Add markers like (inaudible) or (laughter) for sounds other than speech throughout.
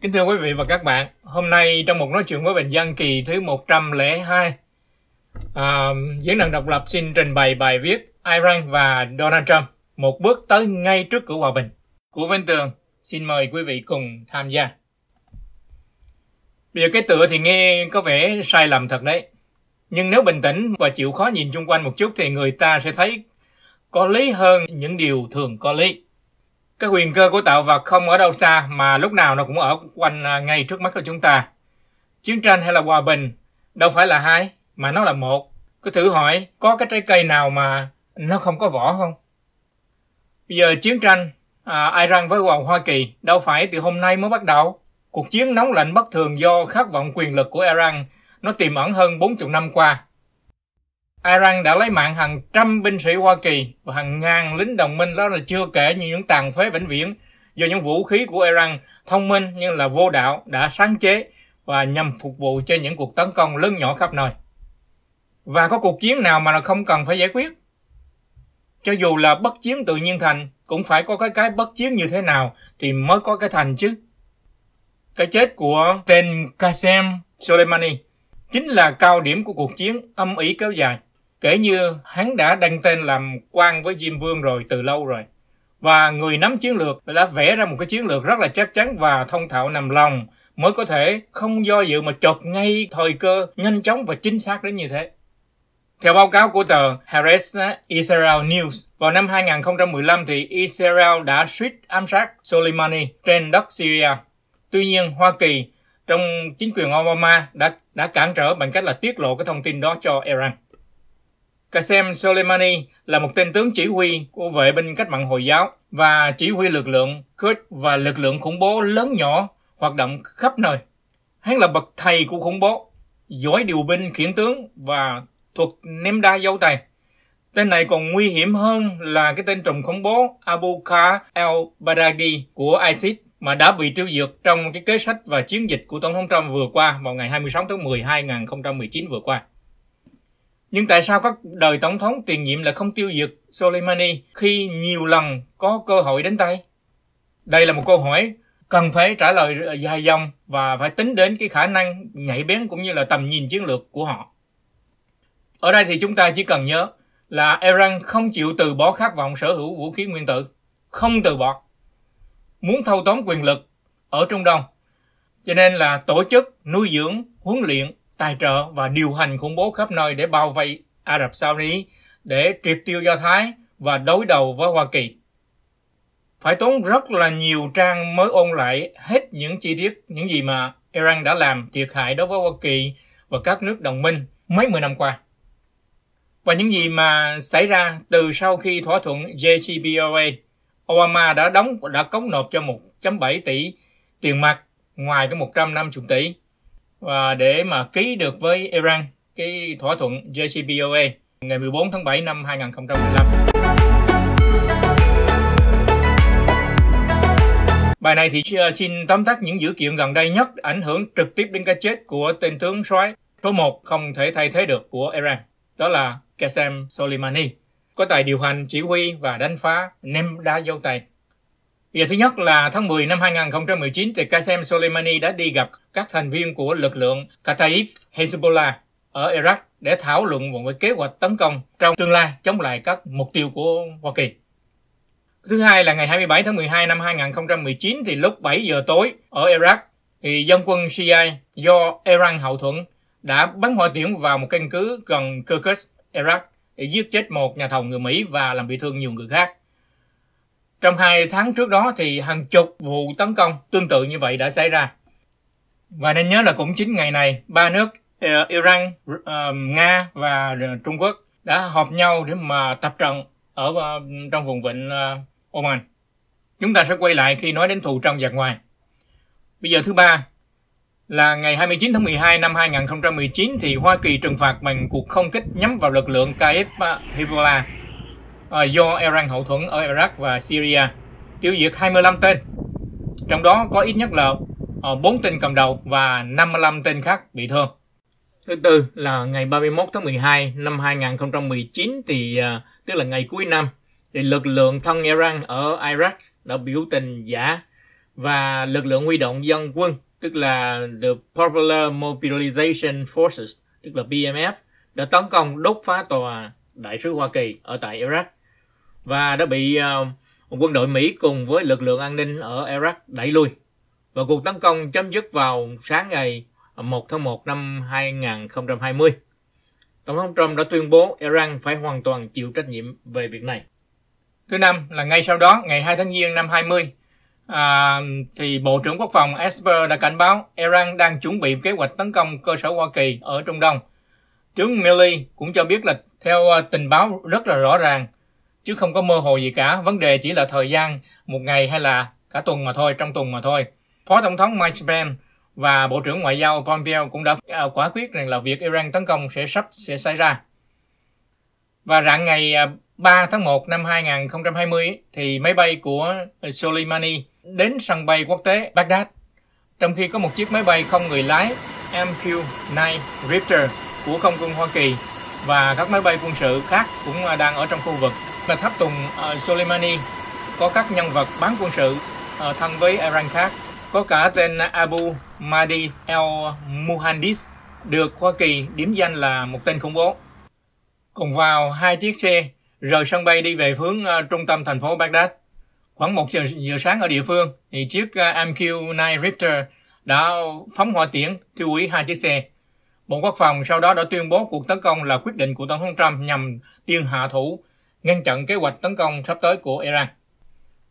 Kính thưa quý vị và các bạn, hôm nay trong một nói chuyện với Bình Dân kỳ thứ 102, à, diễn đàn độc lập xin trình bày bài viết Iran và Donald Trump, một bước tới ngay trước cửa hòa bình. Của Vinh Tường, xin mời quý vị cùng tham gia. Bây giờ cái tựa thì nghe có vẻ sai lầm thật đấy. Nhưng nếu bình tĩnh và chịu khó nhìn chung quanh một chút thì người ta sẽ thấy có lý hơn những điều thường có lý. Cái quyền cơ của tạo vật không ở đâu xa mà lúc nào nó cũng ở quanh à, ngay trước mắt của chúng ta. Chiến tranh hay là hòa bình đâu phải là hai mà nó là một. Cứ thử hỏi có cái trái cây nào mà nó không có vỏ không? Bây giờ chiến tranh à, Iran với Hoàng Hoa Kỳ đâu phải từ hôm nay mới bắt đầu. Cuộc chiến nóng lạnh bất thường do khát vọng quyền lực của Iran nó tiềm ẩn hơn 40 năm qua Iran đã lấy mạng hàng trăm binh sĩ Hoa Kỳ và hàng ngàn lính đồng minh đó là chưa kể như những tàn phế vĩnh viễn do những vũ khí của Iran thông minh nhưng là vô đạo đã sáng chế và nhằm phục vụ cho những cuộc tấn công lớn nhỏ khắp nơi. Và có cuộc chiến nào mà nó không cần phải giải quyết? Cho dù là bất chiến tự nhiên thành, cũng phải có cái cái bất chiến như thế nào thì mới có cái thành chứ. Cái chết của tên Qasem Soleimani chính là cao điểm của cuộc chiến âm ỉ kéo dài kể như hắn đã đăng tên làm quan với Diêm Vương rồi từ lâu rồi. Và người nắm chiến lược đã vẽ ra một cái chiến lược rất là chắc chắn và thông thạo nằm lòng mới có thể không do dự mà chộp ngay thời cơ nhanh chóng và chính xác đến như thế. Theo báo cáo của tờ Haaretz Israel News, vào năm 2015 thì Israel đã suýt ám sát Soleimani trên đất Syria. Tuy nhiên, Hoa Kỳ trong chính quyền Obama đã đã cản trở bằng cách là tiết lộ cái thông tin đó cho Iran. Qasem Soleimani là một tên tướng chỉ huy của vệ binh cách mạng Hồi giáo và chỉ huy lực lượng Kurd và lực lượng khủng bố lớn nhỏ hoạt động khắp nơi. Hắn là bậc thầy của khủng bố, giỏi điều binh khiển tướng và thuộc ném đa dấu tay. Tên này còn nguy hiểm hơn là cái tên trùm khủng bố Abu Khar al-Baghdadi của ISIS mà đã bị tiêu diệt trong cái kế sách và chiến dịch của Tổng thống Trump vừa qua vào ngày 26 tháng 10 2019 vừa qua. Nhưng tại sao các đời tổng thống tiền nhiệm lại không tiêu diệt Soleimani khi nhiều lần có cơ hội đến tay? Đây là một câu hỏi cần phải trả lời dài dòng và phải tính đến cái khả năng nhạy bén cũng như là tầm nhìn chiến lược của họ. Ở đây thì chúng ta chỉ cần nhớ là Iran không chịu từ bỏ khát vọng sở hữu vũ khí nguyên tử, không từ bỏ. Muốn thâu tóm quyền lực ở Trung Đông. Cho nên là tổ chức, nuôi dưỡng, huấn luyện tài trợ và điều hành khủng bố khắp nơi để bao vây Ả Rập Saudi, để triệt tiêu Do Thái và đối đầu với Hoa Kỳ. Phải tốn rất là nhiều trang mới ôn lại hết những chi tiết, những gì mà Iran đã làm thiệt hại đối với Hoa Kỳ và các nước đồng minh mấy mươi năm qua. Và những gì mà xảy ra từ sau khi thỏa thuận JCPOA, Obama đã đóng đã cống nộp cho 1.7 tỷ tiền mặt ngoài cái 150 tỷ và để mà ký được với Iran cái thỏa thuận JCPOA ngày 14 tháng 7 năm 2015. Bài này thì ờ, xin tóm tắt những dữ kiện gần đây nhất ảnh hưởng trực tiếp đến cái chết của tên tướng soái số 1 không thể thay thế được của Iran, đó là Qasem Soleimani, có tài điều hành, chỉ huy và đánh phá nem đa dâu tay. Việc thứ nhất là tháng 10 năm 2019 thì Qasem Soleimani đã đi gặp các thành viên của lực lượng Qataif Hezbollah ở Iraq để thảo luận về kế hoạch tấn công trong tương lai chống lại các mục tiêu của Hoa Kỳ. Thứ hai là ngày 27 tháng 12 năm 2019 thì lúc 7 giờ tối ở Iraq thì dân quân Shia do Iran hậu thuẫn đã bắn hỏa tiễn vào một căn cứ gần Kirkuk, Iraq để giết chết một nhà thầu người Mỹ và làm bị thương nhiều người khác. Trong hai tháng trước đó thì hàng chục vụ tấn công tương tự như vậy đã xảy ra. Và nên nhớ là cũng chính ngày này, ba nước ờ, Iran, ờ, Nga và ờ, Trung Quốc đã họp nhau để mà tập trận ở trong vùng vịnh Oman. Chúng ta sẽ quay lại khi nói đến thù trong và ngoài. Bây giờ thứ ba là ngày 29 tháng 12 năm 2019 thì Hoa Kỳ trừng phạt bằng cuộc không kích nhắm vào lực lượng KF Hezbollah Ờ, do Iran hậu thuẫn ở Iraq và Syria, tiêu diệt 25 tên. Trong đó có ít nhất là 4 ờ, tên cầm đầu và 55 tên khác bị thương. Thứ tư là ngày 31 tháng 12 năm 2019 thì ờ, tức là ngày cuối năm thì lực lượng thân Iran ở Iraq đã biểu tình giả và lực lượng huy động dân quân tức là The Popular Mobilization Forces tức là BMF đã tấn công đốt phá tòa đại sứ Hoa Kỳ ở tại Iraq và đã bị ờ, quân đội Mỹ cùng với lực lượng an ninh ở Iraq đẩy lui. Và cuộc tấn công chấm dứt vào sáng ngày 1 tháng 1 năm 2020. Tổng thống Trump đã tuyên bố Iran phải hoàn toàn chịu trách nhiệm về việc này. Thứ năm là ngay sau đó, ngày 2 tháng Giêng năm 20, à, thì Bộ trưởng Quốc phòng Esper đã cảnh báo Iran đang chuẩn bị kế hoạch tấn công cơ sở Hoa Kỳ ở Trung Đông. Tướng Milley cũng cho biết là theo ờ, tình báo rất là rõ ràng, chứ không có mơ hồ gì cả vấn đề chỉ là thời gian một ngày hay là cả tuần mà thôi trong tuần mà thôi phó tổng thống Mike Pence và bộ trưởng ngoại giao Pompeo cũng đã à, quả quyết rằng là việc Iran tấn công sẽ sắp sẽ xảy ra và rạng ngày 3 à, tháng 1 năm 2020 thì máy bay của Soleimani đến sân bay quốc tế Baghdad trong khi có một chiếc máy bay không người lái MQ-9 Raptor của không quân Hoa Kỳ và các máy bay quân sự khác cũng à, đang ở trong khu vực và tháp tùng uh, Soleimani có các nhân vật bán quân sự uh, thân với Iran khác có cả tên Abu Mahdi el Muhandis được Hoa Kỳ điểm danh là một tên khủng bố. Cùng vào hai chiếc xe rời sân bay đi về hướng uh, trung tâm thành phố Baghdad. Khoảng 1 giờ, giờ sáng ở địa phương thì chiếc uh, MQ-9 Raptor đã phóng hỏa tiễn tiêu hủy hai chiếc xe. Bộ Quốc phòng sau đó đã tuyên bố cuộc tấn công là quyết định của Tổng thống Trump nhằm tiên hạ thủ ngăn chặn kế hoạch tấn công sắp tới của Iran.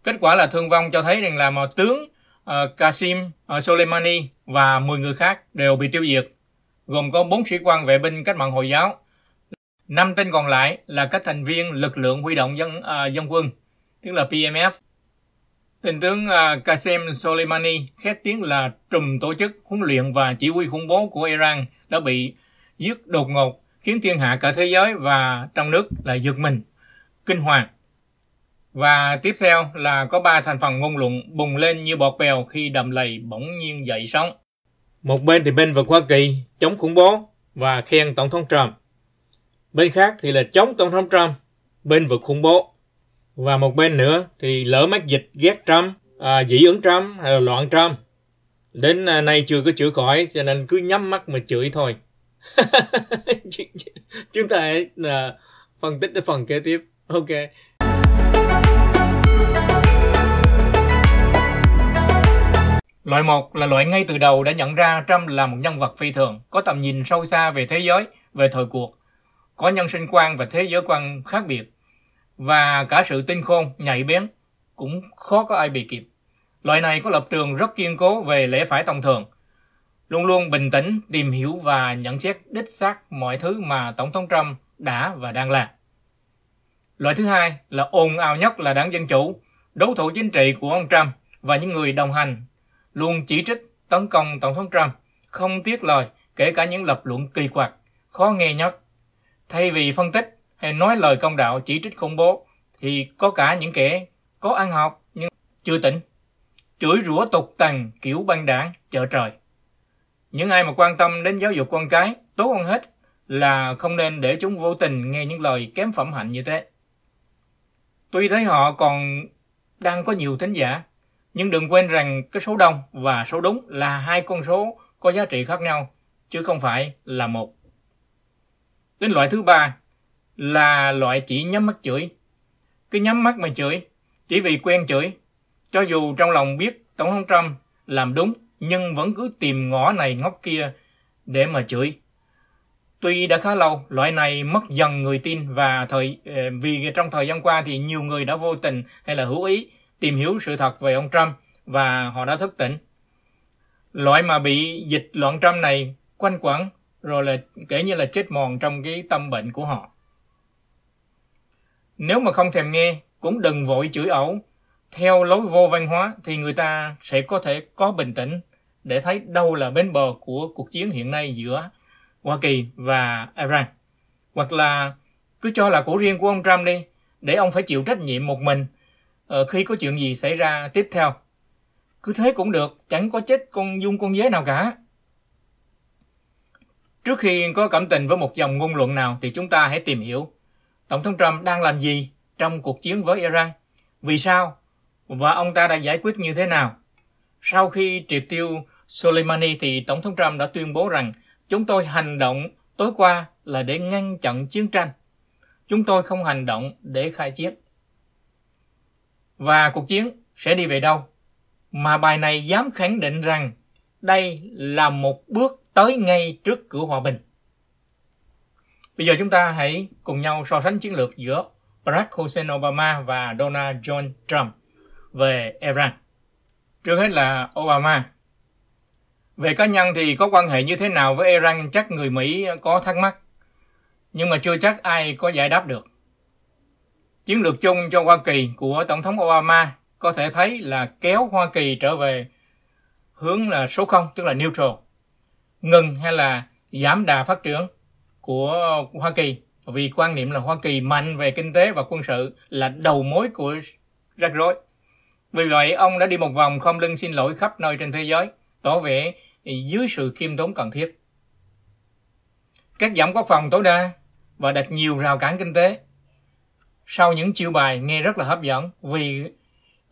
Kết quả là thương vong cho thấy rằng là mà tướng uh, ờ, Qasim uh, ờ, Soleimani và 10 người khác đều bị tiêu diệt, gồm có 4 sĩ quan vệ binh cách mạng Hồi giáo, 5 tên còn lại là các thành viên lực lượng huy động dân uh, dân quân, tức là PMF. Tên tướng uh, Qasem Soleimani, khét tiếng là trùm tổ chức huấn luyện và chỉ huy khủng bố của Iran đã bị giết đột ngột khiến thiên hạ cả thế giới và trong nước là giật mình kinh hoàng. Và tiếp theo là có ba thành phần ngôn luận bùng lên như bọt bèo khi đầm lầy bỗng nhiên dậy sóng. Một bên thì bên vực Hoa Kỳ chống khủng bố và khen Tổng thống Trump. Bên khác thì là chống Tổng thống Trump, bên vực khủng bố. Và một bên nữa thì lỡ mắt dịch ghét Trump, à, dị ứng Trump hay là loạn Trump. Đến à, nay chưa có chữa khỏi cho nên cứ nhắm mắt mà chửi thôi. (laughs) Chúng ta hãy à, phân tích cái phần kế tiếp ok Loại 1 là loại ngay từ đầu đã nhận ra Trump là một nhân vật phi thường, có tầm nhìn sâu xa về thế giới, về thời cuộc, có nhân sinh quan và thế giới quan khác biệt, và cả sự tinh khôn, nhạy bén, cũng khó có ai bị kịp. Loại này có lập trường rất kiên cố về lẽ phải tông thường, luôn luôn bình tĩnh, tìm hiểu và nhận xét đích xác mọi thứ mà Tổng thống Trump đã và đang làm. Loại thứ hai là ồn ào nhất là đảng Dân Chủ, đối thủ chính trị của ông Trump và những người đồng hành, luôn chỉ trích, tấn công Tổng thống Trump, không tiếc lời, kể cả những lập luận kỳ quặc, khó nghe nhất. Thay vì phân tích hay nói lời công đạo chỉ trích khủng bố, thì có cả những kẻ có ăn học nhưng chưa tỉnh, chửi rủa tục tần kiểu băng đảng chợ trời. Những ai mà quan tâm đến giáo dục con cái, tốt hơn hết là không nên để chúng vô tình nghe những lời kém phẩm hạnh như thế. Tuy thấy họ còn đang có nhiều thính giả, nhưng đừng quên rằng cái số đông và số đúng là hai con số có giá trị khác nhau, chứ không phải là một. Đến loại thứ ba là loại chỉ nhắm mắt chửi. Cứ nhắm mắt mà chửi, chỉ vì quen chửi. Cho dù trong lòng biết Tổng thống Trump làm đúng, nhưng vẫn cứ tìm ngõ này ngóc kia để mà chửi. Tuy đã khá lâu, loại này mất dần người tin và thời ờ, vì trong thời gian qua thì nhiều người đã vô tình hay là hữu ý tìm hiểu sự thật về ông Trump và họ đã thức tỉnh. Loại mà bị dịch loạn Trump này quanh quẩn rồi là kể như là chết mòn trong cái tâm bệnh của họ. Nếu mà không thèm nghe, cũng đừng vội chửi ẩu. Theo lối vô văn hóa thì người ta sẽ có thể có bình tĩnh để thấy đâu là bến bờ của cuộc chiến hiện nay giữa Hoa Kỳ và Iran. Hoặc là cứ cho là của riêng của ông Trump đi, để ông phải chịu trách nhiệm một mình ờ, khi có chuyện gì xảy ra tiếp theo. Cứ thế cũng được, chẳng có chết con dung con dế nào cả. Trước khi có cảm tình với một dòng ngôn luận nào thì chúng ta hãy tìm hiểu Tổng thống Trump đang làm gì trong cuộc chiến với Iran, vì sao và ông ta đã giải quyết như thế nào. Sau khi triệt tiêu Soleimani thì Tổng thống Trump đã tuyên bố rằng Chúng tôi hành động tối qua là để ngăn chặn chiến tranh. Chúng tôi không hành động để khai chiến. Và cuộc chiến sẽ đi về đâu? Mà bài này dám khẳng định rằng đây là một bước tới ngay trước cửa hòa bình. Bây giờ chúng ta hãy cùng nhau so sánh chiến lược giữa Barack Hussein Obama và Donald John Trump về Iran. Trước hết là Obama về cá nhân thì có quan hệ như thế nào với Iran chắc người Mỹ có thắc mắc, nhưng mà chưa chắc ai có giải đáp được. Chiến lược chung cho Hoa Kỳ của Tổng thống Obama có thể thấy là kéo Hoa Kỳ trở về hướng là số 0, tức là neutral, ngừng hay là giảm đà phát triển của Hoa Kỳ. Vì quan niệm là Hoa Kỳ mạnh về kinh tế và quân sự là đầu mối của rắc rối. Vì vậy, ông đã đi một vòng không lưng xin lỗi khắp nơi trên thế giới, tỏ vẻ dưới sự kiêm tốn cần thiết. Cắt giảm quốc phòng tối đa và đặt nhiều rào cản kinh tế. Sau những chiêu bài nghe rất là hấp dẫn vì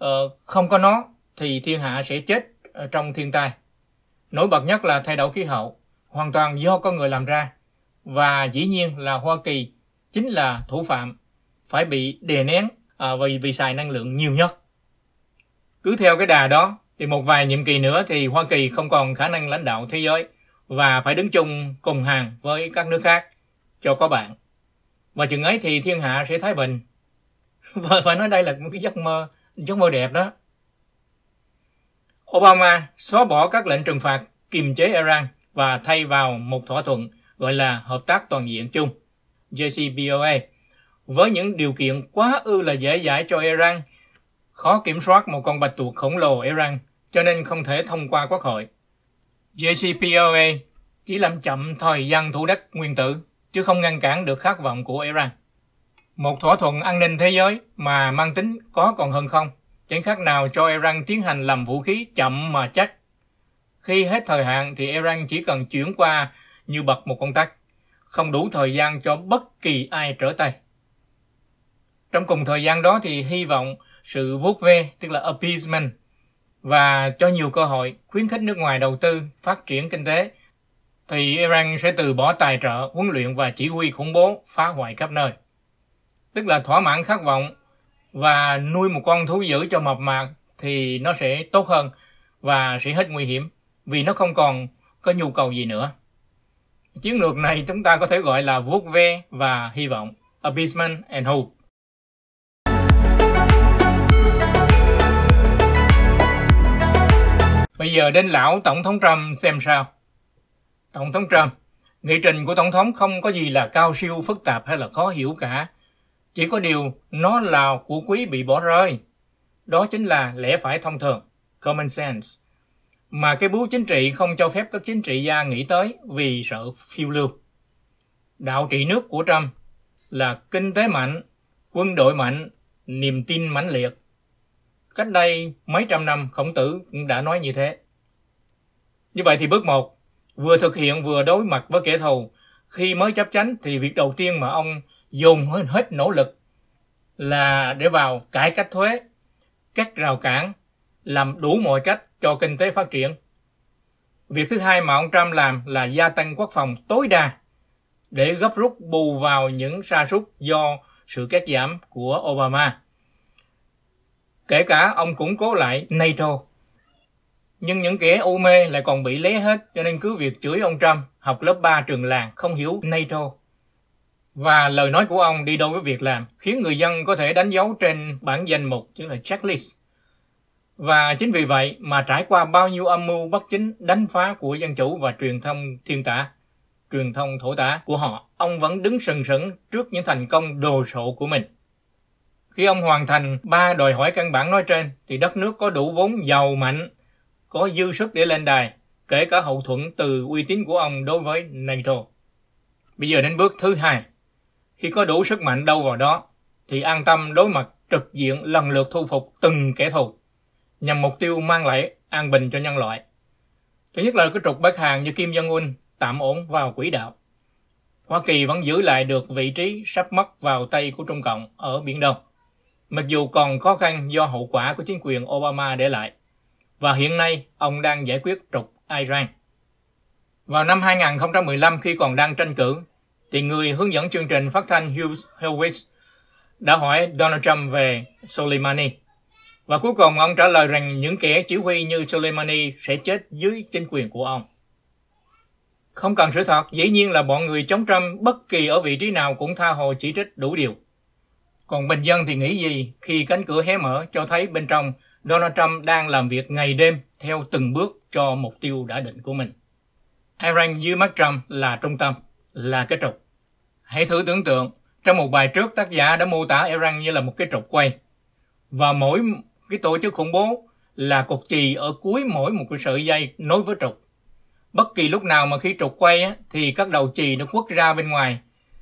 uh, không có nó thì thiên hạ sẽ chết trong thiên tai. Nổi bật nhất là thay đổi khí hậu, hoàn toàn do con người làm ra và dĩ nhiên là Hoa Kỳ chính là thủ phạm phải bị đè nén à, vì vì xài năng lượng nhiều nhất. Cứ theo cái đà đó thì một vài nhiệm kỳ nữa thì Hoa Kỳ không còn khả năng lãnh đạo thế giới và phải đứng chung cùng hàng với các nước khác cho có bạn. Và chừng ấy thì thiên hạ sẽ thái bình. (laughs) Và phải nói đây là một cái giấc mơ, giấc mơ đẹp đó. Obama xóa bỏ các lệnh trừng phạt kiềm chế Iran và thay vào một thỏa thuận gọi là Hợp tác Toàn diện chung, JCPOA, với những điều kiện quá ư là dễ dãi cho Iran, khó kiểm soát một con bạch tuộc khổng lồ Iran cho nên không thể thông qua quốc hội. JCPOA chỉ làm chậm thời gian thủ đất nguyên tử, chứ không ngăn cản được khát vọng của Iran. Một thỏa thuận an ninh thế giới mà mang tính có còn hơn không, chẳng khác nào cho Iran tiến hành làm vũ khí chậm mà chắc. Khi hết thời hạn thì Iran chỉ cần chuyển qua như bật một con tắc, không đủ thời gian cho bất kỳ ai trở tay. Trong cùng thời gian đó thì hy vọng sự vuốt ve, tức là appeasement, và cho nhiều cơ hội khuyến khích nước ngoài đầu tư phát triển kinh tế thì Iran sẽ từ bỏ tài trợ, huấn luyện và chỉ huy khủng bố phá hoại khắp nơi. Tức là thỏa mãn khát vọng và nuôi một con thú dữ cho mập mạp thì nó sẽ tốt hơn và sẽ hết nguy hiểm vì nó không còn có nhu cầu gì nữa. Chiến lược này chúng ta có thể gọi là vuốt ve và hy vọng, appeasement and hope. Bây giờ đến lão Tổng thống Trump xem sao. Tổng thống Trump, nghị trình của Tổng thống không có gì là cao siêu phức tạp hay là khó hiểu cả. Chỉ có điều nó là của quý bị bỏ rơi. Đó chính là lẽ phải thông thường, common sense. Mà cái bú chính trị không cho phép các chính trị gia nghĩ tới vì sợ phiêu lưu. Đạo trị nước của Trump là kinh tế mạnh, quân đội mạnh, niềm tin mãnh liệt Cách đây mấy trăm năm, Khổng Tử cũng đã nói như thế. Như vậy thì bước 1, vừa thực hiện vừa đối mặt với kẻ thù. Khi mới chấp chánh thì việc đầu tiên mà ông dùng hết nỗ lực là để vào cải cách thuế, cắt rào cản, làm đủ mọi cách cho kinh tế phát triển. Việc thứ hai mà ông Trump làm là gia tăng quốc phòng tối đa để gấp rút bù vào những sa sút do sự cắt giảm của Obama kể cả ông củng cố lại NATO. Nhưng những kẻ u mê lại còn bị lé hết cho nên cứ việc chửi ông Trump học lớp 3 trường làng không hiểu NATO. Và lời nói của ông đi đâu với việc làm khiến người dân có thể đánh dấu trên bản danh mục chứ là checklist. Và chính vì vậy mà trải qua bao nhiêu âm mưu bất chính đánh phá của dân chủ và truyền thông thiên tả, truyền thông thổ tả của họ, ông vẫn đứng sừng sững trước những thành công đồ sộ của mình. Khi ông hoàn thành ba đòi hỏi căn bản nói trên, thì đất nước có đủ vốn giàu mạnh, có dư sức để lên đài, kể cả hậu thuẫn từ uy tín của ông đối với NATO. Bây giờ đến bước thứ hai. Khi có đủ sức mạnh đâu vào đó, thì an tâm đối mặt trực diện lần lượt thu phục từng kẻ thù, nhằm mục tiêu mang lại an bình cho nhân loại. Thứ nhất là cái trục bắc hàng như Kim Jong-un tạm ổn vào quỹ đạo. Hoa Kỳ vẫn giữ lại được vị trí sắp mất vào tay của Trung Cộng ở Biển Đông mặc dù còn khó khăn do hậu quả của chính quyền Obama để lại. Và hiện nay, ông đang giải quyết trục Iran. Vào năm 2015 khi còn đang tranh cử, thì người hướng dẫn chương trình phát thanh Hughes Hewitz đã hỏi Donald Trump về Soleimani. Và cuối cùng ông trả lời rằng những kẻ chỉ huy như Soleimani sẽ chết dưới chính quyền của ông. Không cần sự thật, dĩ nhiên là bọn người chống Trump bất kỳ ở vị trí nào cũng tha hồ chỉ trích đủ điều. Còn bình dân thì nghĩ gì khi cánh cửa hé mở cho thấy bên trong Donald Trump đang làm việc ngày đêm theo từng bước cho mục tiêu đã định của mình. Iran dưới mắt Trump là trung tâm, là cái trục. Hãy thử tưởng tượng, trong một bài trước tác giả đã mô tả Iran như là một cái trục quay. Và mỗi cái tổ chức khủng bố là cục chì ở cuối mỗi một cái sợi dây nối với trục. Bất kỳ lúc nào mà khi trục quay á, thì các đầu chì nó quất ra bên ngoài,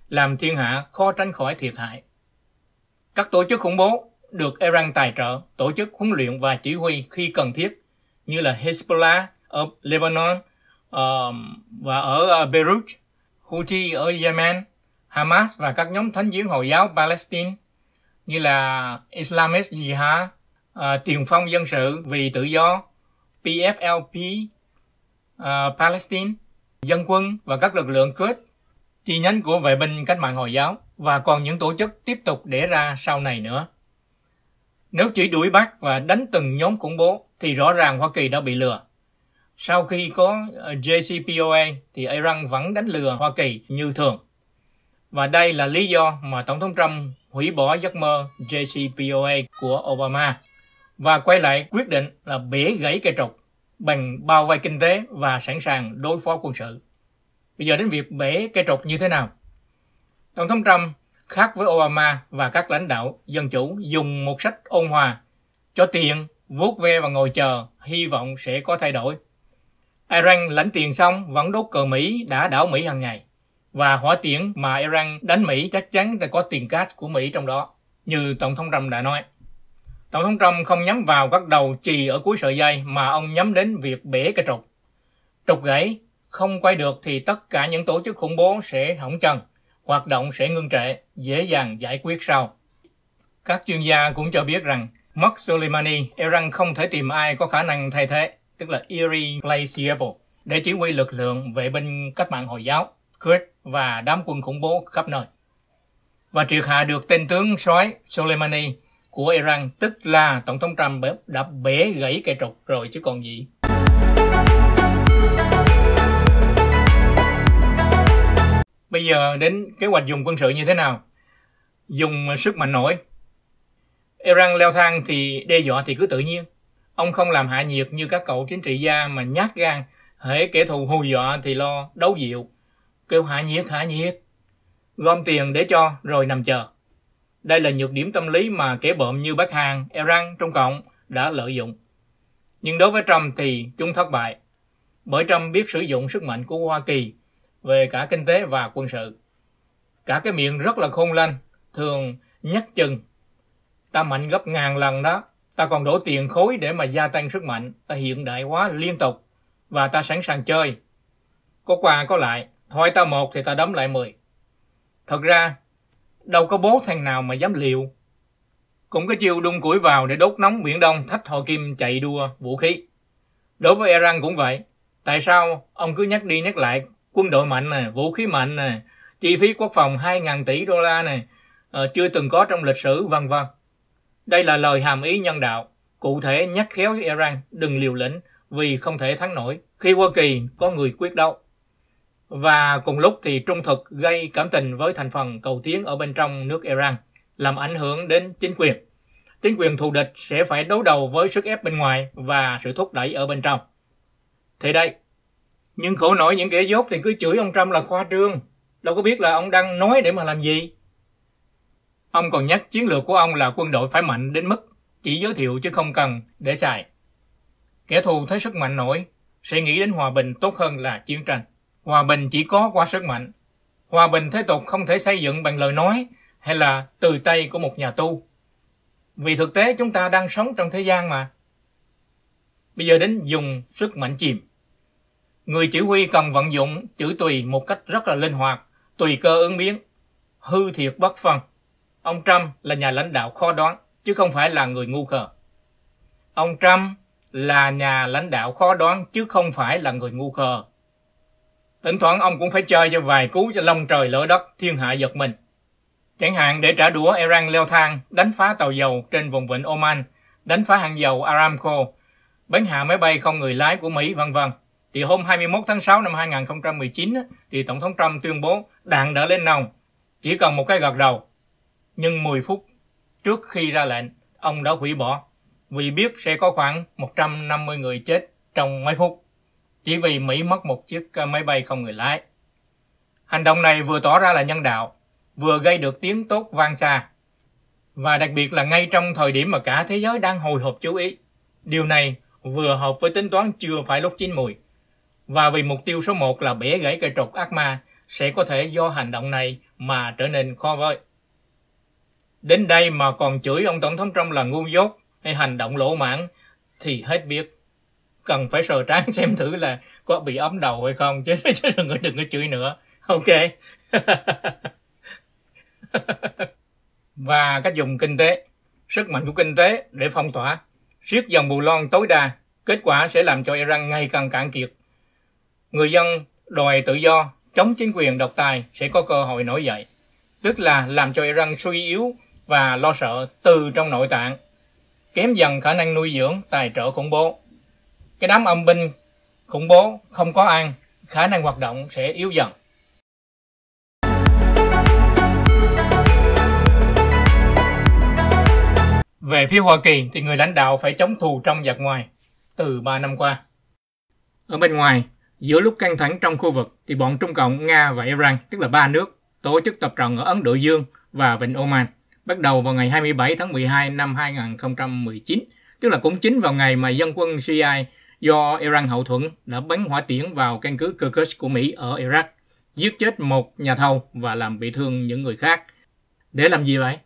làm thiên hạ khó tránh khỏi thiệt hại. Các tổ chức khủng bố được Iran tài trợ, tổ chức huấn luyện và chỉ huy khi cần thiết, như là Hezbollah ở Lebanon uh, và ở ờ, Beirut, Houthi ở Yemen, Hamas và các nhóm thánh chiến Hồi giáo Palestine như là Islamic Jihad, uh, Tiền phong dân sự vì tự do, PFLP, uh, ờ, Palestine, dân quân và các lực lượng kết chi nhánh của vệ binh cách mạng Hồi giáo và còn những tổ chức tiếp tục để ra sau này nữa. Nếu chỉ đuổi bắt và đánh từng nhóm khủng bố thì rõ ràng Hoa Kỳ đã bị lừa. Sau khi có ờ, JCPOA thì Iran vẫn đánh lừa Hoa Kỳ như thường. Và đây là lý do mà Tổng thống Trump hủy bỏ giấc mơ JCPOA của Obama và quay lại quyết định là bể gãy cây trục bằng bao vây kinh tế và sẵn sàng đối phó quân sự. Bây giờ đến việc bể cây trục như thế nào? Tổng thống Trump khác với Obama và các lãnh đạo dân chủ dùng một sách ôn hòa cho tiền vuốt ve và ngồi chờ hy vọng sẽ có thay đổi. Iran lãnh tiền xong vẫn đốt cờ Mỹ đã đảo Mỹ hàng ngày và hỏa tiễn mà Iran đánh Mỹ chắc chắn là có tiền cát của Mỹ trong đó, như Tổng thống Trump đã nói. Tổng thống Trump không nhắm vào các đầu chì ở cuối sợi dây mà ông nhắm đến việc bể cái trục. Trục gãy, không quay được thì tất cả những tổ chức khủng bố sẽ hỏng chân hoạt động sẽ ngưng trệ, dễ dàng giải quyết sau. Các chuyên gia cũng cho biết rằng Mark Soleimani e rằng không thể tìm ai có khả năng thay thế, tức là irreplaceable, để chỉ huy lực lượng vệ binh cách mạng Hồi giáo, Kurd và đám quân khủng bố khắp nơi. Và triệt hạ được tên tướng sói Soleimani của Iran, tức là Tổng thống Trump đã bể gãy cây trục rồi chứ còn gì. Bây giờ đến kế hoạch dùng quân sự như thế nào? Dùng sức mạnh nổi. Iran leo thang thì đe dọa thì cứ tự nhiên. Ông không làm hạ nhiệt như các cậu chính trị gia mà nhát gan, hễ kẻ thù hù dọa thì lo đấu diệu, kêu hạ nhiệt hạ nhiệt, gom tiền để cho rồi nằm chờ. Đây là nhược điểm tâm lý mà kẻ bợm như Bắc Hàn, Iran, trong Cộng đã lợi dụng. Nhưng đối với Trump thì chúng thất bại, bởi Trump biết sử dụng sức mạnh của Hoa Kỳ về cả kinh tế và quân sự. Cả cái miệng rất là khôn lanh, thường nhắc chừng. Ta mạnh gấp ngàn lần đó, ta còn đổ tiền khối để mà gia tăng sức mạnh, ta hiện đại hóa liên tục và ta sẵn sàng chơi. Có qua có lại, thôi ta một thì ta đấm lại mười. Thật ra, đâu có bố thằng nào mà dám liều. Cũng có chiêu đun củi vào để đốt nóng Biển Đông thách họ kim chạy đua vũ khí. Đối với Iran cũng vậy. Tại sao ông cứ nhắc đi nhắc lại quân đội mạnh này, vũ khí mạnh này, chi phí quốc phòng 2.000 tỷ đô la này uh, chưa từng có trong lịch sử vân vân. Đây là lời hàm ý nhân đạo, cụ thể nhắc khéo Iran đừng liều lĩnh vì không thể thắng nổi khi Hoa Kỳ có người quyết đấu. Và cùng lúc thì trung thực gây cảm tình với thành phần cầu tiến ở bên trong nước Iran, làm ảnh hưởng đến chính quyền. Chính quyền thù địch sẽ phải đấu đầu với sức ép bên ngoài và sự thúc đẩy ở bên trong. Thì đây, nhưng khổ nổi những kẻ dốt thì cứ chửi ông Trump là khoa trương. Đâu có biết là ông đang nói để mà làm gì. Ông còn nhắc chiến lược của ông là quân đội phải mạnh đến mức chỉ giới thiệu chứ không cần để xài. Kẻ thù thấy sức mạnh nổi sẽ nghĩ đến hòa bình tốt hơn là chiến tranh. Hòa bình chỉ có qua sức mạnh. Hòa bình thế tục không thể xây dựng bằng lời nói hay là từ tay của một nhà tu. Vì thực tế chúng ta đang sống trong thế gian mà. Bây giờ đến dùng sức mạnh chìm. Người chỉ huy cần vận dụng chữ tùy một cách rất là linh hoạt, tùy cơ ứng biến, hư thiệt bất phân. Ông Trump là nhà lãnh đạo khó đoán, chứ không phải là người ngu khờ. Ông Trump là nhà lãnh đạo khó đoán, chứ không phải là người ngu khờ. Tỉnh thoảng ông cũng phải chơi cho vài cú cho lông trời lỡ đất, thiên hạ giật mình. Chẳng hạn để trả đũa Iran leo thang, đánh phá tàu dầu trên vùng vịnh Oman, đánh phá hãng dầu Aramco, bắn hạ máy bay không người lái của Mỹ, vân vân. Thì hôm 21 tháng 6 năm 2019 thì Tổng thống Trump tuyên bố đạn đã lên nòng, chỉ cần một cái gật đầu. Nhưng 10 phút trước khi ra lệnh, ông đã hủy bỏ vì biết sẽ có khoảng 150 người chết trong mấy phút chỉ vì Mỹ mất một chiếc à, máy bay không người lái. Hành động này vừa tỏ ra là nhân đạo, vừa gây được tiếng tốt vang xa. Và đặc biệt là ngay trong thời điểm mà cả thế giới đang hồi hộp chú ý. Điều này vừa hợp với tính toán chưa phải lúc chín mùi. Và vì mục tiêu số 1 là bẻ gãy cây trục ác ma sẽ có thể do hành động này mà trở nên khó vơi Đến đây mà còn chửi ông Tổng thống Trump là ngu dốt hay hành động lỗ mãn thì hết biết. Cần phải sờ trán xem thử là có bị ấm đầu hay không chứ, chứ đừng có đừng có chửi nữa. Ok. (laughs) Và cách dùng kinh tế, sức mạnh của kinh tế để phong tỏa, siết dòng bù lon tối đa, kết quả sẽ làm cho Iran ngày càng cạn kiệt người dân đòi tự do, chống chính quyền độc tài sẽ có cơ hội nổi dậy, tức là làm cho Iran suy yếu và lo sợ từ trong nội tạng, kém dần khả năng nuôi dưỡng tài trợ khủng bố. Cái đám âm binh khủng bố không có ăn, khả năng hoạt động sẽ yếu dần. Về phía Hoa Kỳ thì người lãnh đạo phải chống thù trong và ngoài từ 3 năm qua. Ở bên ngoài, Giữa lúc căng thẳng trong khu vực thì bọn Trung Cộng, Nga và Iran, tức là ba nước, tổ chức tập trận ở Ấn Độ Dương và Vịnh Oman bắt đầu vào ngày 27 tháng 12 năm 2019, tức là cũng chính vào ngày mà dân quân CIA do Iran hậu thuẫn đã bắn hỏa tiễn vào căn cứ Kirkuk của Mỹ ở Iraq, giết chết một nhà thầu và làm bị thương những người khác. Để làm gì vậy?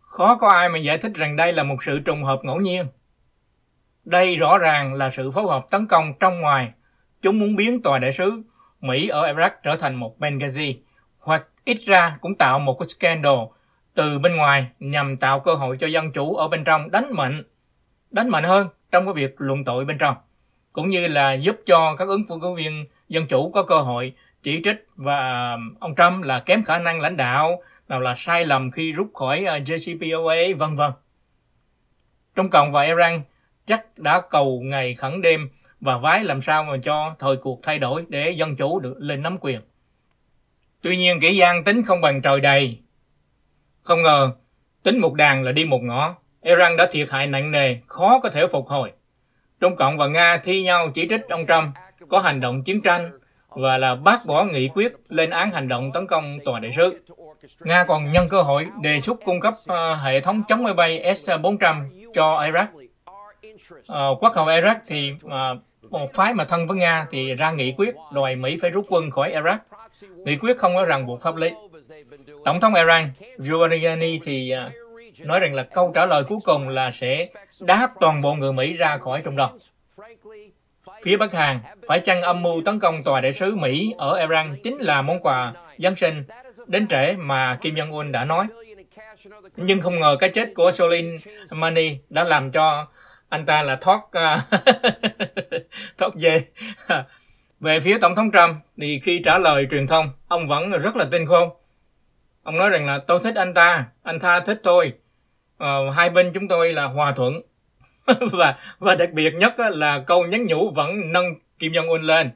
Khó có ai mà giải thích rằng đây là một sự trùng hợp ngẫu nhiên. Đây rõ ràng là sự phối hợp tấn công trong ngoài Chúng muốn biến tòa đại sứ Mỹ ở Iraq trở thành một Benghazi, hoặc ít ra cũng tạo một cái scandal từ bên ngoài nhằm tạo cơ hội cho dân chủ ở bên trong đánh mạnh, đánh mạnh hơn trong cái việc luận tội bên trong, cũng như là giúp cho các ứng cử viên dân chủ có cơ hội chỉ trích và ông Trump là kém khả năng lãnh đạo, nào là sai lầm khi rút khỏi ờ, JCPOA, vân vân. Trung Cộng và Iran chắc đã cầu ngày khẩn đêm và vái làm sao mà cho thời cuộc thay đổi để dân chủ được lên nắm quyền. Tuy nhiên kỹ gian tính không bằng trời đầy. Không ngờ, tính một đàn là đi một ngõ. Iran đã thiệt hại nặng nề, khó có thể phục hồi. Trung Cộng và Nga thi nhau chỉ trích ông Trump có hành động chiến tranh và là bác bỏ nghị quyết lên án hành động tấn công tòa đại sứ. Nga còn nhân cơ hội đề xuất cung cấp uh, hệ thống chống máy bay S-400 cho Iraq. Uh, quốc hội Iraq thì uh, một phái mà thân với Nga thì ra nghị quyết đòi Mỹ phải rút quân khỏi Iraq. Nghị quyết không có ràng buộc pháp lý. Tổng thống Iran Rouhani thì à, nói rằng là câu trả lời cuối cùng là sẽ đá toàn bộ người Mỹ ra khỏi trong đồng. Phía Bắc Hàn phải chăng âm mưu tấn công tòa đại sứ Mỹ ở Iran chính là món quà Giáng sinh đến trễ mà Kim Jong-un đã nói. Nhưng không ngờ cái chết của Soleimani đã làm cho anh ta là thoát thoát dê về phía tổng thống trump thì khi trả lời truyền thông ông vẫn rất là tinh khôn ông nói rằng là tôi thích anh ta anh ta thích tôi ờ, hai bên chúng tôi là hòa thuận (laughs) và và đặc biệt nhất là câu nhắn nhủ vẫn nâng kim jong un lên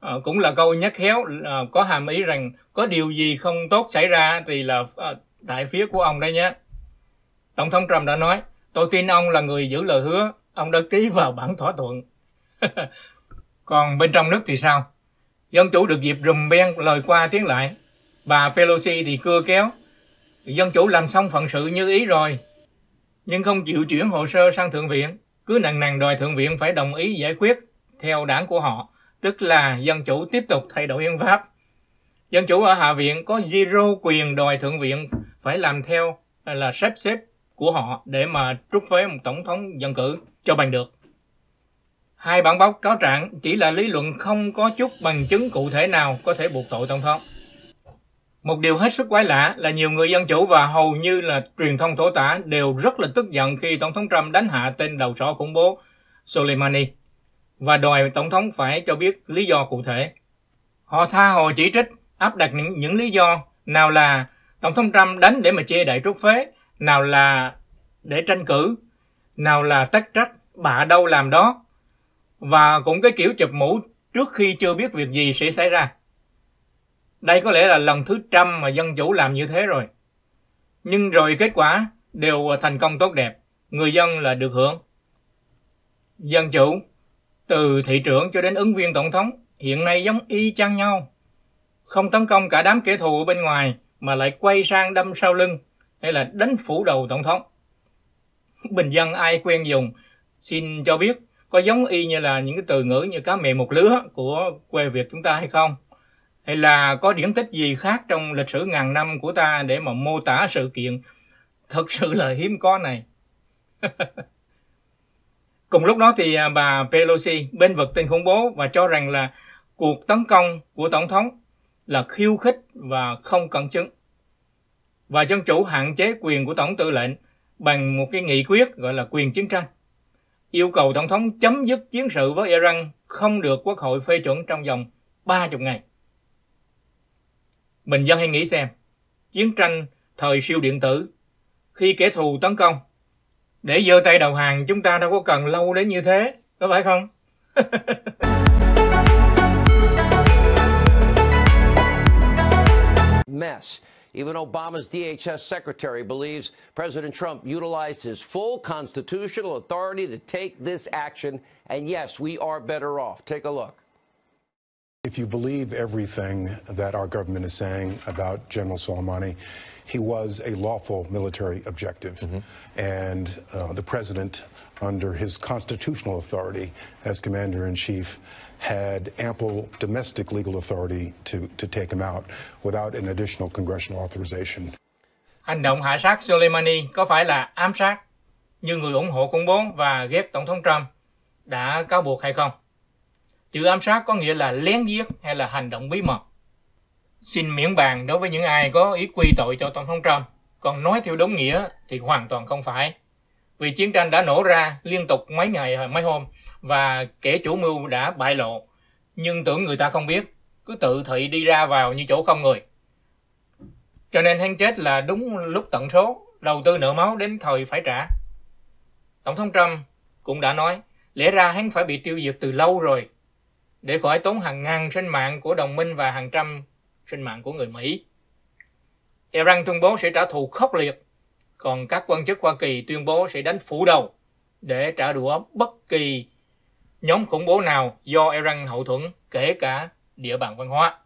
ờ, cũng là câu nhắc khéo ờ, có hàm ý rằng có điều gì không tốt xảy ra thì là ờ, tại phía của ông đây nhé tổng thống trump đã nói Tôi tin ông là người giữ lời hứa, ông đã ký vào bản thỏa thuận. (laughs) Còn bên trong nước thì sao? Dân chủ được dịp rùm beng lời qua tiếng lại. Bà Pelosi thì cưa kéo. Dân chủ làm xong phận sự như ý rồi, nhưng không chịu chuyển hồ sơ sang Thượng viện, cứ nặng nặng đòi Thượng viện phải đồng ý giải quyết theo đảng của họ, tức là Dân chủ tiếp tục thay đổi hiến pháp. Dân chủ ở Hạ viện có zero quyền đòi Thượng viện phải làm theo là sắp xếp của họ để mà trút phế một tổng thống dân cử cho bằng được. Hai bản báo cáo trạng chỉ là lý luận không có chút bằng chứng cụ thể nào có thể buộc tội tổng thống. Một điều hết sức quái lạ là nhiều người dân chủ và hầu như là truyền thông thổ tả đều rất là tức giận khi Tổng thống Trump đánh hạ tên đầu sỏ khủng bố Soleimani và đòi Tổng thống phải cho biết lý do cụ thể. Họ tha hồ chỉ trích, áp đặt những, những lý do nào là Tổng thống Trump đánh để mà chê đại trút phế, nào là để tranh cử, nào là tắc trách, bà đâu làm đó. Và cũng cái kiểu chụp mũ trước khi chưa biết việc gì sẽ xảy ra. Đây có lẽ là lần thứ trăm mà dân chủ làm như thế rồi. Nhưng rồi kết quả đều thành công tốt đẹp, người dân là được hưởng. Dân chủ, từ thị trưởng cho đến ứng viên tổng thống, hiện nay giống y chang nhau. Không tấn công cả đám kẻ thù ở bên ngoài, mà lại quay sang đâm sau lưng, hay là đánh phủ đầu tổng thống. Bình dân ai quen dùng, xin cho biết có giống y như là những cái từ ngữ như cá mè một lứa của quê Việt chúng ta hay không? Hay là có điểm tích gì khác trong lịch sử ngàn năm của ta để mà mô tả sự kiện thật sự là hiếm có này? (laughs) Cùng lúc đó thì à, bà Pelosi bên vực tên khủng bố và cho rằng là cuộc tấn công của Tổng thống là khiêu khích và không cần chứng và dân chủ hạn chế quyền của tổng tư lệnh bằng một cái nghị quyết gọi là quyền chiến tranh yêu cầu tổng thống chấm dứt chiến sự với Iran không được quốc hội phê chuẩn trong vòng 30 ngày. Bình dân hãy nghĩ xem, chiến tranh thời siêu điện tử, khi kẻ thù tấn công, để giơ tay đầu hàng chúng ta đâu có cần lâu đến như thế, có phải không? (laughs) Mess. Even Obama's DHS secretary believes President Trump utilized his full constitutional authority to take this action. And yes, we are better off. Take a look. If you believe everything that our government is saying about General Soleimani, he was a lawful military objective. Mm -hmm. And uh, the president, under his constitutional authority as commander in chief, had ample domestic legal authority to, to take him out without an additional congressional authorization. Hành động hạ sát Soleimani có phải là ám sát như người ủng hộ khủng bố và ghét Tổng thống Trump đã cáo buộc hay không? Chữ ám sát có nghĩa là lén giết hay là hành động bí mật. Xin miễn bàn đối với những ai có ý quy tội cho Tổng thống Trump, còn nói theo đúng nghĩa thì hoàn toàn không phải. Vì chiến tranh đã nổ ra liên tục mấy ngày mấy hôm và kẻ chủ mưu đã bại lộ nhưng tưởng người ta không biết cứ tự thị đi ra vào như chỗ không người cho nên hắn chết là đúng lúc tận số đầu tư nợ máu đến thời phải trả tổng thống trump cũng đã nói lẽ ra hắn phải bị tiêu diệt từ lâu rồi để khỏi tốn hàng ngàn sinh mạng của đồng minh và hàng trăm sinh mạng của người mỹ iran tuyên bố sẽ trả thù khốc liệt còn các quan chức hoa kỳ tuyên bố sẽ đánh phủ đầu để trả đũa bất kỳ nhóm khủng bố nào do Iran hậu thuẫn, kể cả địa bàn văn hóa.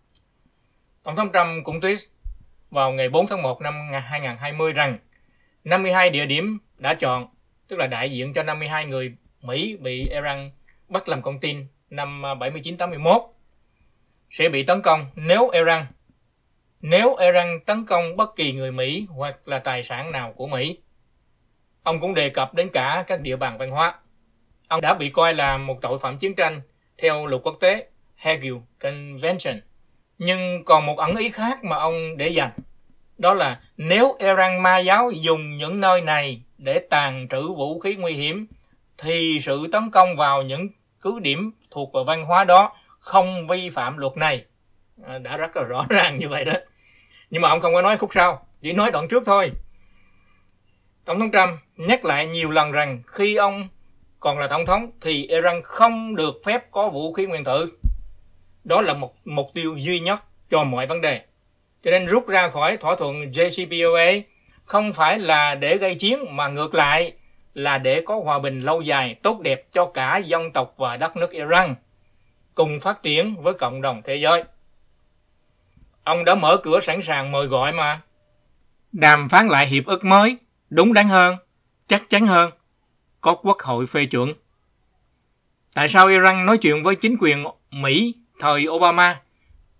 Tổng thống Trump cũng tweet vào ngày 4 tháng 1 năm 2020 rằng 52 địa điểm đã chọn, tức là đại diện cho 52 người Mỹ bị Iran bắt làm con tin năm 79-81 sẽ bị tấn công nếu Iran nếu Iran tấn công bất kỳ người Mỹ hoặc là tài sản nào của Mỹ. Ông cũng đề cập đến cả các địa bàn văn hóa. Ông đã bị coi là một tội phạm chiến tranh theo luật quốc tế Hague Convention. Nhưng còn một ẩn ý khác mà ông để dành. Đó là nếu Iran Ma giáo dùng những nơi này để tàn trữ vũ khí nguy hiểm, thì sự tấn công vào những cứ điểm thuộc vào văn hóa đó không vi phạm luật này. À, đã rất là rõ (laughs) ràng như vậy đó. Nhưng mà ông không có nói khúc sau, chỉ nói đoạn trước thôi. Tổng thống Trump nhắc lại nhiều lần rằng khi ông còn là tổng thống thì Iran không được phép có vũ khí nguyên tử. Đó là một mục tiêu duy nhất cho mọi vấn đề. Cho nên rút ra khỏi thỏa thuận JCPOA không phải là để gây chiến mà ngược lại là để có hòa bình lâu dài tốt đẹp cho cả dân tộc và đất nước Iran cùng phát triển với cộng đồng thế giới. Ông đã mở cửa sẵn sàng mời gọi mà. Đàm phán lại hiệp ước mới, đúng đắn hơn, chắc chắn hơn có quốc hội phê chuẩn. Tại sao Iran nói chuyện với chính quyền Mỹ thời Obama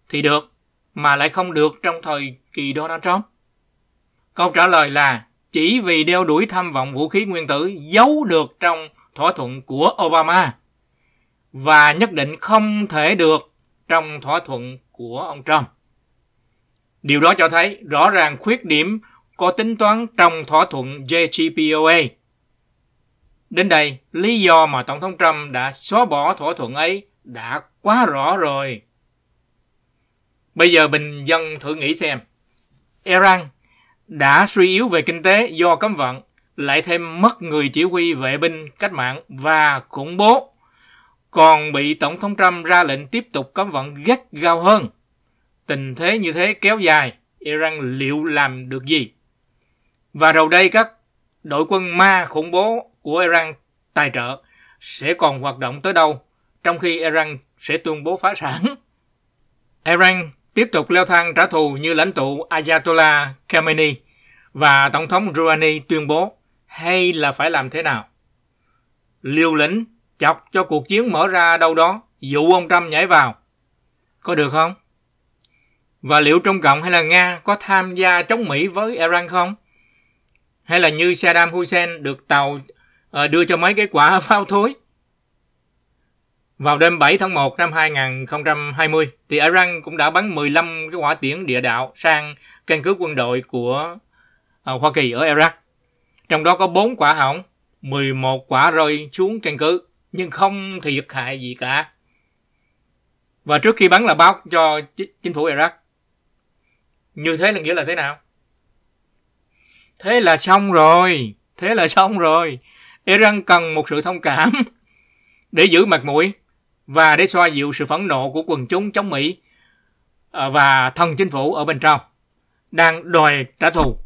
thì được, mà lại không được trong thời kỳ Donald Trump? Câu trả lời là chỉ vì đeo đuổi tham vọng vũ khí nguyên tử giấu được trong thỏa thuận của Obama và nhất định không thể được trong thỏa thuận của ông Trump. Điều đó cho thấy rõ ràng khuyết điểm có tính toán trong thỏa thuận JCPOA Đến đây, lý do mà Tổng thống Trump đã xóa bỏ thỏa thuận ấy đã quá rõ rồi. Bây giờ bình dân thử nghĩ xem. Iran đã suy yếu về kinh tế do cấm vận, lại thêm mất người chỉ huy vệ binh cách mạng và khủng bố, còn bị Tổng thống Trump ra lệnh tiếp tục cấm vận gắt gao hơn. Tình thế như thế kéo dài, Iran liệu làm được gì? Và đầu đây các đội quân ma khủng bố của Iran tài trợ sẽ còn hoạt động tới đâu, trong khi Iran sẽ tuyên bố phá sản. Iran tiếp tục leo thang trả thù như lãnh tụ Ayatollah Khamenei và Tổng thống Rouhani tuyên bố hay là phải làm thế nào? Liều lĩnh chọc cho cuộc chiến mở ra đâu đó, dụ ông Trump nhảy vào. Có được không? Và liệu Trung Cộng hay là Nga có tham gia chống Mỹ với Iran không? Hay là như Saddam Hussein được tàu Ờ, đưa cho mấy cái quả (laughs) pháo thối. Vào đêm 7 tháng 1 năm 2020, thì Iran cũng đã bắn 15 cái quả tiễn địa đạo sang căn cứ quân đội của ờ, Hoa Kỳ ở Iraq. Trong đó có 4 quả hỏng, 11 quả rơi xuống căn cứ, nhưng không thiệt hại gì cả. Và trước khi bắn là báo cho chính phủ Iraq. Như thế là nghĩa là thế nào? Thế là xong rồi, thế là xong rồi. Iran cần một sự thông cảm để giữ mặt mũi và để xoa dịu sự phẫn nộ của quần chúng chống Mỹ à, và thân chính phủ ở bên trong đang đòi trả thù.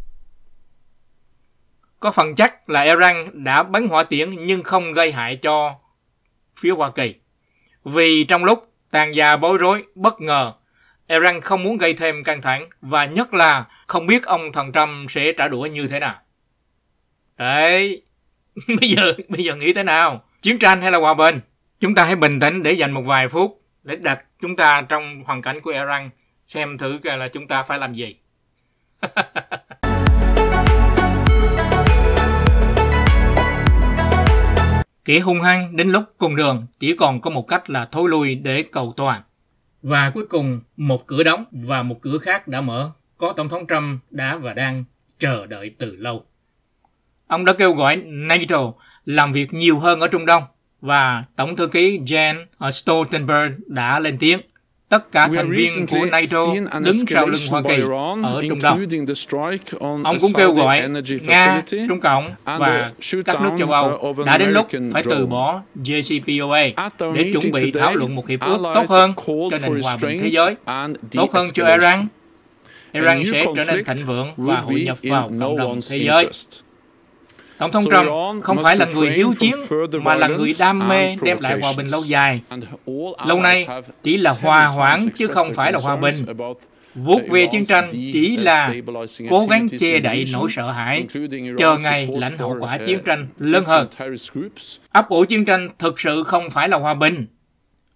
Có phần chắc là Iran đã bắn hỏa tiễn nhưng không gây hại cho phía Hoa Kỳ. Vì trong lúc tàn già bối rối, bất ngờ, Iran không muốn gây thêm căng thẳng và nhất là không biết ông thần Trump sẽ trả đũa như thế nào. Đấy, (laughs) bây giờ bây giờ nghĩ thế nào chiến tranh hay là hòa bình chúng ta hãy bình tĩnh để dành một vài phút để đặt chúng ta trong hoàn cảnh của Iran xem thử coi là chúng ta phải làm gì (laughs) kẻ hung hăng đến lúc cùng đường chỉ còn có một cách là thối lui để cầu toàn và cuối cùng một cửa đóng và một cửa khác đã mở có tổng thống Trump đã và đang chờ đợi từ lâu Ông đã kêu gọi NATO làm việc nhiều hơn ở Trung Đông và Tổng thư ký Jens Stoltenberg đã lên tiếng. Tất cả thành viên của NATO đứng sau lưng Hoa Kỳ ở Trung Đông. Ông cũng kêu gọi Nga, Trung Cộng và các nước châu Âu đã đến lúc phải từ bỏ JCPOA để chuẩn bị thảo luận một hiệp ước tốt hơn cho nền hòa bình thế giới, tốt hơn cho Iran. Iran sẽ trở nên thịnh vượng và hội nhập vào cộng đồng thế giới. Tổng thống Trump không phải là người hiếu chiến mà là người đam mê đem lại hòa bình lâu dài. Lâu nay chỉ là hòa hoãn chứ không phải là hòa bình. Vuốt về chiến tranh chỉ là cố gắng che đậy nỗi sợ hãi, chờ ngày lãnh hậu quả uh, chiến tranh lớn hơn. Áp ủ chiến tranh thực sự không phải là hòa bình.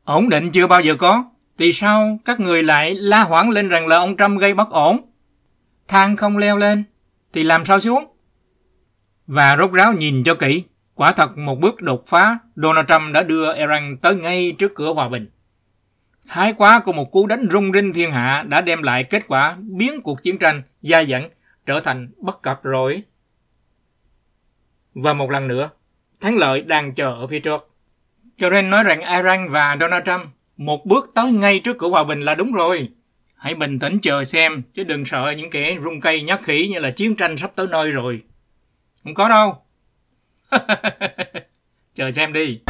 Ổn định chưa bao giờ có. Vì sao các người lại la hoảng lên rằng là ông Trump gây bất ổn? Thang không leo lên, thì làm sao xuống? và rốt ráo nhìn cho kỹ. Quả thật một bước đột phá, Donald Trump đã đưa Iran tới ngay trước cửa hòa bình. Thái quá của một cú đánh rung rinh thiên hạ đã đem lại kết quả biến cuộc chiến tranh dai dẳng trở thành bất cập rồi. Và một lần nữa, thắng lợi đang chờ ở phía trước. cho nên nói rằng Iran và Donald Trump một bước tới ngay trước cửa hòa bình là đúng rồi. Hãy bình tĩnh chờ xem, chứ đừng sợ những kẻ rung cây nhát khỉ như là chiến tranh sắp tới nơi rồi. Không có đâu. (laughs) Chờ xem đi.